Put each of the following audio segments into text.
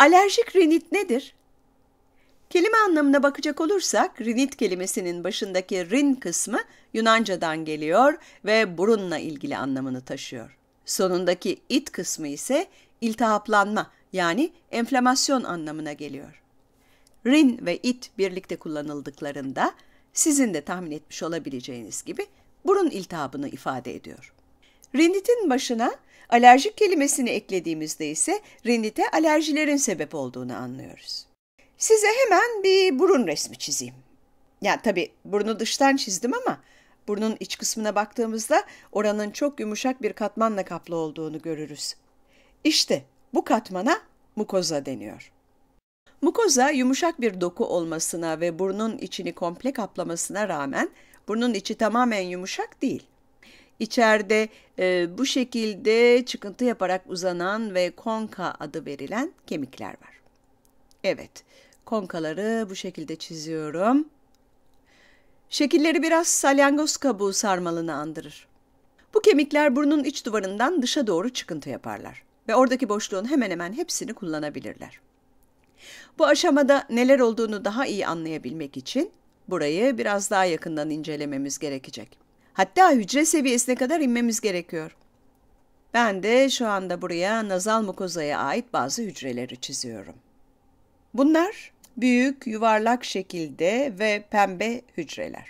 Alerjik rinit nedir? Kelime anlamına bakacak olursak rinit kelimesinin başındaki rin kısmı Yunancadan geliyor ve burunla ilgili anlamını taşıyor. Sonundaki it kısmı ise iltihaplanma yani enflamasyon anlamına geliyor. Rin ve it birlikte kullanıldıklarında sizin de tahmin etmiş olabileceğiniz gibi burun iltihabını ifade ediyor. Rinitin başına Alerjik kelimesini eklediğimizde ise Rinite alerjilerin sebep olduğunu anlıyoruz. Size hemen bir burun resmi çizeyim. Yani tabii burnu dıştan çizdim ama burnun iç kısmına baktığımızda oranın çok yumuşak bir katmanla kaplı olduğunu görürüz. İşte bu katmana mukoza deniyor. Mukoza yumuşak bir doku olmasına ve burnun içini komple kaplamasına rağmen burnun içi tamamen yumuşak değil. İçeride e, bu şekilde çıkıntı yaparak uzanan ve konka adı verilen kemikler var. Evet, konkaları bu şekilde çiziyorum. Şekilleri biraz salyangoz kabuğu sarmalını andırır. Bu kemikler burnun iç duvarından dışa doğru çıkıntı yaparlar ve oradaki boşluğun hemen hemen hepsini kullanabilirler. Bu aşamada neler olduğunu daha iyi anlayabilmek için burayı biraz daha yakından incelememiz gerekecek. Hatta hücre seviyesine kadar inmemiz gerekiyor. Ben de şu anda buraya nazal mukozaya ait bazı hücreleri çiziyorum. Bunlar büyük, yuvarlak şekilde ve pembe hücreler.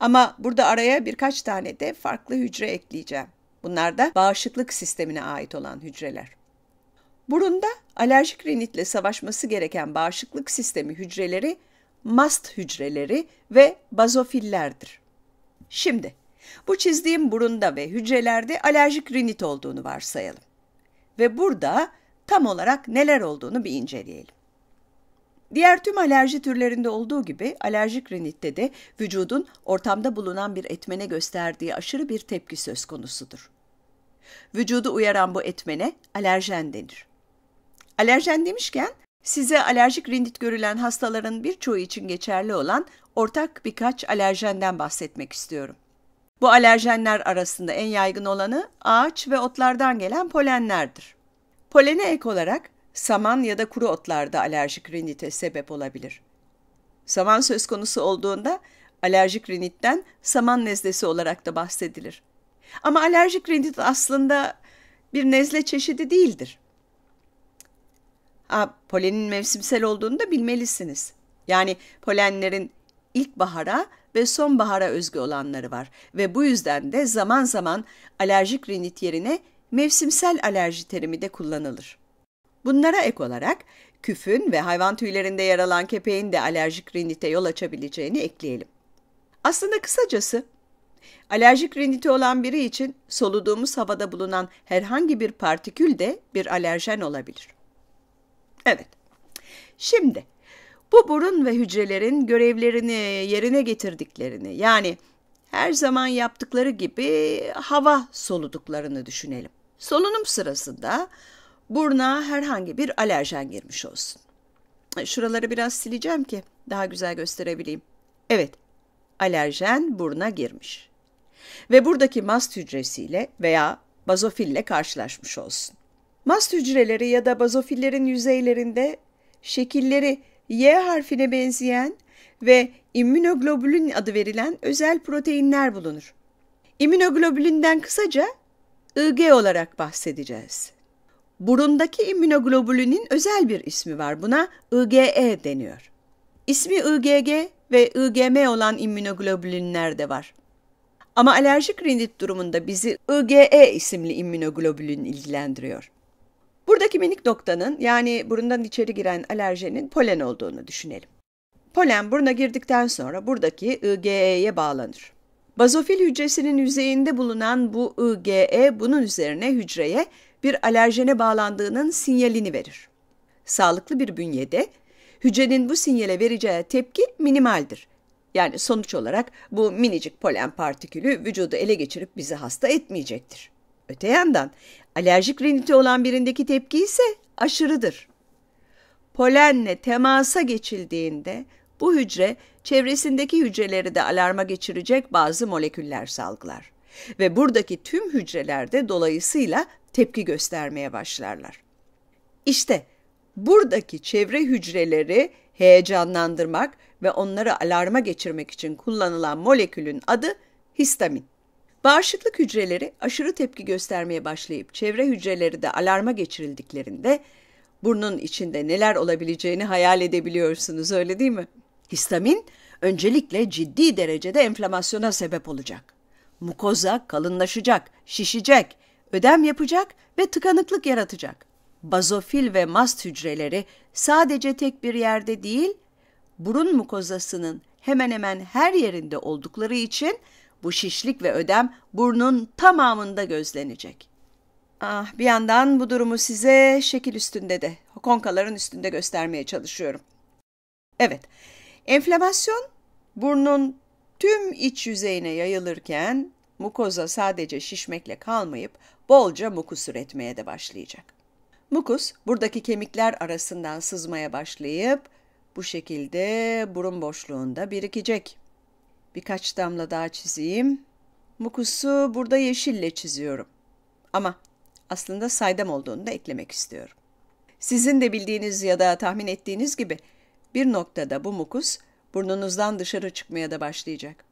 Ama burada araya birkaç tane de farklı hücre ekleyeceğim. Bunlar da bağışıklık sistemine ait olan hücreler. Burunda alerjik rinitle savaşması gereken bağışıklık sistemi hücreleri mast hücreleri ve bazofillerdir. Şimdi bu çizdiğim burunda ve hücrelerde alerjik rinit olduğunu varsayalım. Ve burada tam olarak neler olduğunu bir inceleyelim. Diğer tüm alerji türlerinde olduğu gibi alerjik rinitte de vücudun ortamda bulunan bir etmene gösterdiği aşırı bir tepki söz konusudur. Vücudu uyaran bu etmene alerjen denir. Alerjen demişken size alerjik rinit görülen hastaların birçoğu için geçerli olan ortak birkaç alerjenden bahsetmek istiyorum. Bu alerjenler arasında en yaygın olanı ağaç ve otlardan gelen polenlerdir. Polene ek olarak saman ya da kuru otlarda alerjik rinite sebep olabilir. Saman söz konusu olduğunda alerjik rinitten saman nezlesi olarak da bahsedilir. Ama alerjik rinit aslında bir nezle çeşidi değildir. Ha, polenin mevsimsel olduğunu da bilmelisiniz. Yani polenlerin ilkbahara ve sonbahara özgü olanları var ve bu yüzden de zaman zaman alerjik rinit yerine mevsimsel alerji terimi de kullanılır. Bunlara ek olarak küfün ve hayvan tüylerinde yer alan kepeğin de alerjik rinite yol açabileceğini ekleyelim. Aslında kısacası alerjik rinite olan biri için soluduğumuz havada bulunan herhangi bir partikül de bir alerjen olabilir. Evet. Şimdi bu burun ve hücrelerin görevlerini yerine getirdiklerini yani her zaman yaptıkları gibi hava soluduklarını düşünelim. Solunum sırasında buruna herhangi bir alerjen girmiş olsun. E, şuraları biraz sileceğim ki daha güzel gösterebileyim. Evet, alerjen buruna girmiş. Ve buradaki mast hücresiyle veya bazofille karşılaşmış olsun. Mast hücreleri ya da bazofillerin yüzeylerinde şekilleri Y harfine benzeyen ve immünoglobulin adı verilen özel proteinler bulunur. İmmünoglobulinden kısaca IG olarak bahsedeceğiz. Burundaki immünoglobulinin özel bir ismi var. Buna IgE deniyor. İsmi IgG ve IgM olan immünoglobulinler de var. Ama alerjik rinit durumunda bizi IgE isimli immünoglobulin ilgilendiriyor. Buradaki minik noktanın yani burundan içeri giren alerjenin polen olduğunu düşünelim. Polen buruna girdikten sonra buradaki IgE'ye bağlanır. Bazofil hücresinin yüzeyinde bulunan bu IgE bunun üzerine hücreye bir alerjene bağlandığının sinyalini verir. Sağlıklı bir bünyede hücrenin bu sinyale vereceği tepki minimaldir. Yani sonuç olarak bu minicik polen partikülü vücudu ele geçirip bizi hasta etmeyecektir. Öte yandan Alerjik rinite olan birindeki tepki ise aşırıdır. Polenle temasa geçildiğinde bu hücre çevresindeki hücreleri de alarma geçirecek bazı moleküller salgılar ve buradaki tüm hücrelerde dolayısıyla tepki göstermeye başlarlar. İşte buradaki çevre hücreleri heyecanlandırmak ve onları alarma geçirmek için kullanılan molekülün adı histamin. Bağışıklık hücreleri aşırı tepki göstermeye başlayıp çevre hücreleri de alarma geçirildiklerinde burnun içinde neler olabileceğini hayal edebiliyorsunuz öyle değil mi? Histamin öncelikle ciddi derecede enflamasyona sebep olacak. Mukoza kalınlaşacak, şişecek, ödem yapacak ve tıkanıklık yaratacak. Bazofil ve mast hücreleri sadece tek bir yerde değil, burun mukozasının hemen hemen her yerinde oldukları için bu şişlik ve ödem burnun tamamında gözlenecek. Ah, bir yandan bu durumu size şekil üstünde de, konkaların üstünde göstermeye çalışıyorum. Evet, enflamasyon burnun tüm iç yüzeyine yayılırken mukoza sadece şişmekle kalmayıp bolca mukus üretmeye de başlayacak. Mukus buradaki kemikler arasından sızmaya başlayıp bu şekilde burun boşluğunda birikecek. Birkaç damla daha çizeyim. Mukusu burada yeşille çiziyorum. Ama aslında saydam olduğunu da eklemek istiyorum. Sizin de bildiğiniz ya da tahmin ettiğiniz gibi bir noktada bu mukus burnunuzdan dışarı çıkmaya da başlayacak.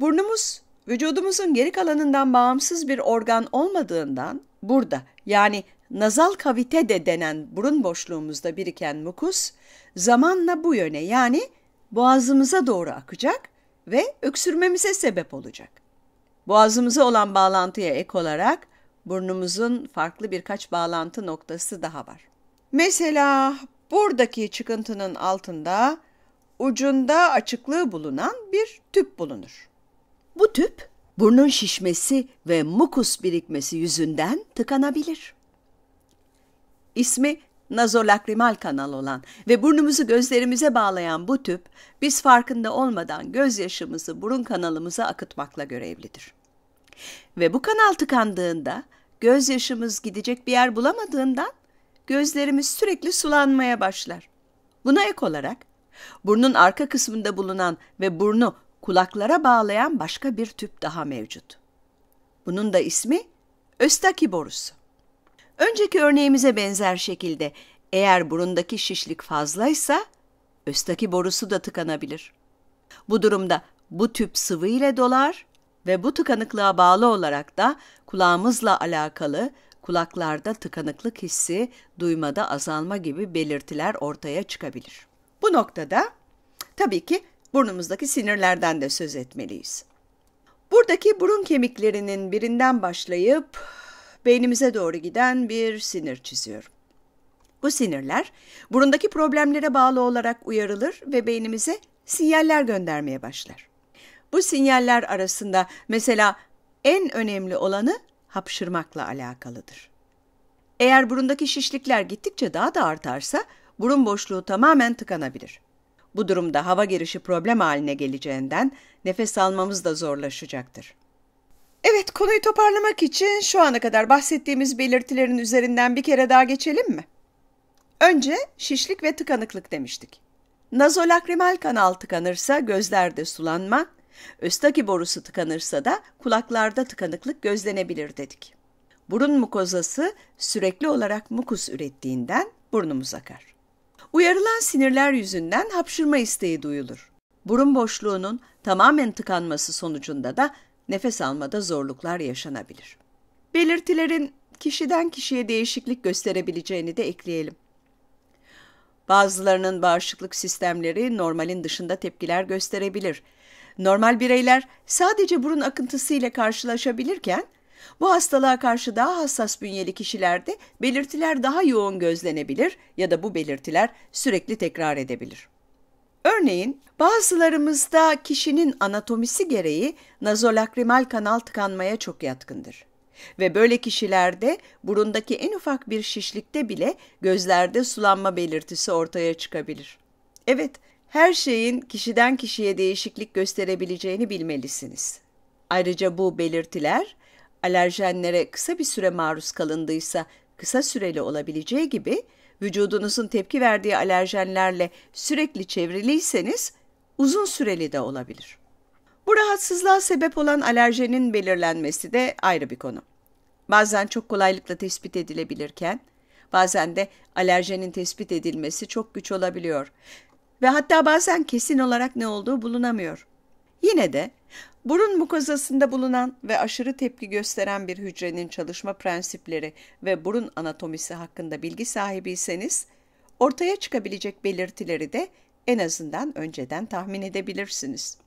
Burnumuz vücudumuzun geri kalanından bağımsız bir organ olmadığından burada yani nazal kavite de denen burun boşluğumuzda biriken mukus zamanla bu yöne yani boğazımıza doğru akacak ve öksürmemize sebep olacak. Boğazımıza olan bağlantıya ek olarak burnumuzun farklı birkaç bağlantı noktası daha var. Mesela buradaki çıkıntının altında ucunda açıklığı bulunan bir tüp bulunur. Bu tüp burnun şişmesi ve mukus birikmesi yüzünden tıkanabilir. İsmi nazolakrimal kanal olan ve burnumuzu gözlerimize bağlayan bu tüp, biz farkında olmadan gözyaşımızı burun kanalımıza akıtmakla görevlidir. Ve bu kanal tıkandığında, gözyaşımız gidecek bir yer bulamadığından gözlerimiz sürekli sulanmaya başlar. Buna ek olarak, burnun arka kısmında bulunan ve burnu kulaklara bağlayan başka bir tüp daha mevcut. Bunun da ismi Östaki borusu. Önceki örneğimize benzer şekilde eğer burundaki şişlik fazlaysa üstteki borusu da tıkanabilir. Bu durumda bu tüp sıvı ile dolar ve bu tıkanıklığa bağlı olarak da kulağımızla alakalı kulaklarda tıkanıklık hissi, duymada azalma gibi belirtiler ortaya çıkabilir. Bu noktada tabii ki burnumuzdaki sinirlerden de söz etmeliyiz. Buradaki burun kemiklerinin birinden başlayıp beynimize doğru giden bir sinir çiziyorum. Bu sinirler burundaki problemlere bağlı olarak uyarılır ve beynimize sinyaller göndermeye başlar. Bu sinyaller arasında mesela en önemli olanı hapşırmakla alakalıdır. Eğer burundaki şişlikler gittikçe daha da artarsa burun boşluğu tamamen tıkanabilir. Bu durumda hava girişi problem haline geleceğinden nefes almamız da zorlaşacaktır. Evet, konuyu toparlamak için şu ana kadar bahsettiğimiz belirtilerin üzerinden bir kere daha geçelim mi? Önce şişlik ve tıkanıklık demiştik. Nazolakrimal kanal tıkanırsa gözlerde sulanma, östaki borusu tıkanırsa da kulaklarda tıkanıklık gözlenebilir dedik. Burun mukozası sürekli olarak mukus ürettiğinden burnumuz akar. Uyarılan sinirler yüzünden hapşırma isteği duyulur. Burun boşluğunun tamamen tıkanması sonucunda da nefes almada zorluklar yaşanabilir. Belirtilerin kişiden kişiye değişiklik gösterebileceğini de ekleyelim. Bazılarının bağışıklık sistemleri normalin dışında tepkiler gösterebilir. Normal bireyler sadece burun akıntısı ile karşılaşabilirken, bu hastalığa karşı daha hassas bünyeli kişilerde belirtiler daha yoğun gözlenebilir ya da bu belirtiler sürekli tekrar edebilir. Örneğin bazılarımızda kişinin anatomisi gereği nazolakrimal kanal tıkanmaya çok yatkındır. Ve böyle kişilerde burundaki en ufak bir şişlikte bile gözlerde sulanma belirtisi ortaya çıkabilir. Evet, her şeyin kişiden kişiye değişiklik gösterebileceğini bilmelisiniz. Ayrıca bu belirtiler alerjenlere kısa bir süre maruz kalındıysa kısa süreli olabileceği gibi vücudunuzun tepki verdiği alerjenlerle sürekli çevriliyseniz uzun süreli de olabilir. Bu rahatsızlığa sebep olan alerjenin belirlenmesi de ayrı bir konu. Bazen çok kolaylıkla tespit edilebilirken, bazen de alerjenin tespit edilmesi çok güç olabiliyor ve hatta bazen kesin olarak ne olduğu bulunamıyor. Yine de burun mukozasında bulunan ve aşırı tepki gösteren bir hücrenin çalışma prensipleri ve burun anatomisi hakkında bilgi sahibiyseniz ortaya çıkabilecek belirtileri de en azından önceden tahmin edebilirsiniz.